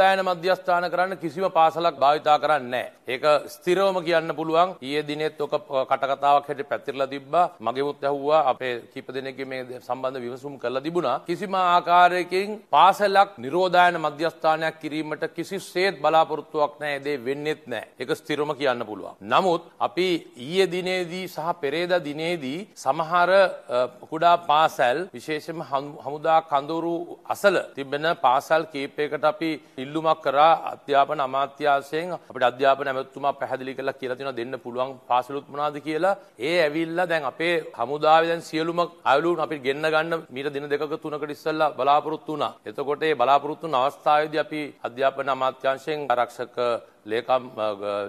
සමුදායන මධ්‍යස්ථාන කරන්න කිසිම පාසලක් භාවිතා කරන්න ඒක ස්තිරෝම කියන්න පුළුවන් ඒ දිනෙත් ඕක කටකතාවක් හැට පැතිරලා තිබ්බා මගේමුත් ඇහුවා අපේ කීප දෙනෙක්ගේ මේ සම්බන්ධ විමසුම් කරලා තිබුණා කිසිම ආකාරයකින් පාසලක් නිරෝධායන මධ්‍යස්ථානයක් කිරීමට කිසිසේත් බලාපොරොත්තුවක් නැහැ දේ වෙන්නෙත් නැහැ ඒක ස්තිරම කියන්න පුළුවන් නමුත් අපි ඊයේ දිනේදී සහ පෙරේදා දිනේදී සමහර කුඩා පාසල් විශේෂයෙන්ම හමුදා කඳුරු අසල තිබෙන පාසල් කීපයකට අපි ඉල්ලුමක් කරා අධ්‍යාපන අමාත්‍යාසයෙන් අපිට අධ්‍යාපන ඇමතුමා පැහැදිලි කරලා කියලා තියෙනවා දෙන්න පුළුවන් පාසලුත් මොනවාද කියලා. ඒ ඇවිල්ලා දැන් අපේ හමුදාවේ දැන් සියලුම අයලුන් අපිට ගෙන්න ගන්න මීට දින දෙකක තුනකට ඉස්සෙල්ලා බලාපොරොත්තු වුණා. එතකොට ඒ බලාපොරොත්තු වුණ අවස්ථාවේදී අපි අධ්‍යාපන අමාත්‍යාංශයෙන් ආරක්ෂක ලේකම්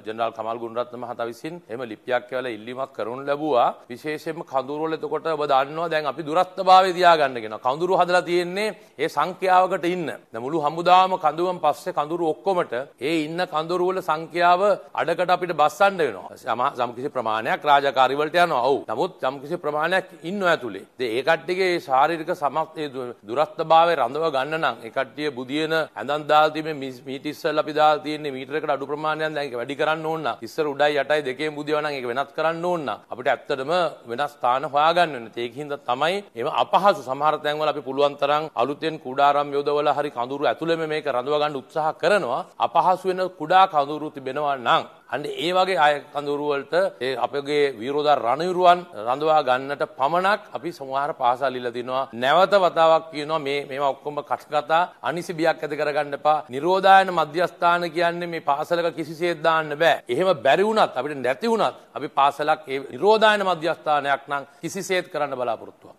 ජනරල් කමල් ගුණරත්න මහතා විසින් එම ලිපියක් කියවල ඉල්ලීමක් කරනු ලැබුවා විශේෂයෙන්ම කඳුරු වල එතකොට ඔබ දන්නවා දැන් අපි දුරස්ථභාවය තියාගන්න කියන කඳුරු හදලා තියෙන්නේ ඒ සංඛ්‍යාවකට ඉන්න දැන් මුළු හමුදාවම කඳුවන් පස්සේ කඳුරු ඔක්කොමට ඒ ඉන්න කඳුරු වල සංඛ්‍යාව අඩකට අපිට බස්සන්න වෙනවා සමකිසි ප්‍රමාණයක් රාජකාරි වලට යනවා ඔව් නමුත් සමකිසි ප්‍රමාණයක් ඉන්නවා ඇතුලේ ඉතින් ඒ කට්ටියගේ ඒ ශාරීරික සමත් ඒ දුරස්ථභාවය රඳව ගන්න නම් ඒ කට්ටිය බුදියන ඇඳන් දාලා තියෙන්නේ මීට ඉස්සෙල්ලා අපි දාලා තියෙන්නේ මීටරයකට අඩු ප්‍රමාණයක් දැන් ඒක වැඩි කරන්න ඕන නම් ඉස්සර උඩයි යටයි දෙකේම බුදියවනම් ඒක වෙනස් කරන්න ඕන නම් අපිට ඇත්තටම වෙනස් ස්ථාන හොයාගන්න වෙනවා ඒක හින්දා තමයි ඒව අපහසු සමහර තැන්වල අපි පුළුවන් තරම් අලුතෙන් කුඩාරම් යොදවලා හරි කඳුරු ඇතුළෙම මේක රඳවා ගන්න උත්සාහ කරනවා අපහසු වෙන කුඩා කඳුරු තිබෙනවා නම් අන්න ඒ වගේ අය කඳුරුවලට ඒ අපගේ විරෝධා රණවිරුවන් රඳවා ගන්නට පමණක් අපි සමහර පාසල් ඉල්ලලා තිනවා නැවත වතාවක් කියනවා මේ මේවා ඔක්කොම කටකතා අනිසි බියක් ඇති කරගන්න එපා නිරෝධායන මධ්‍යස්ථාන කියන්නේ මේ පාසල් පාසලක කිසිසේත් දාන්න බෑ. එහෙම බැරි වුණත් අපිට නැති වුණත් අපි පාසලක් ඒ නිරෝධායන මධ්‍යස්ථානයක් නම් කිසිසේත් කරන්න බලාපොරොත්තුවක්.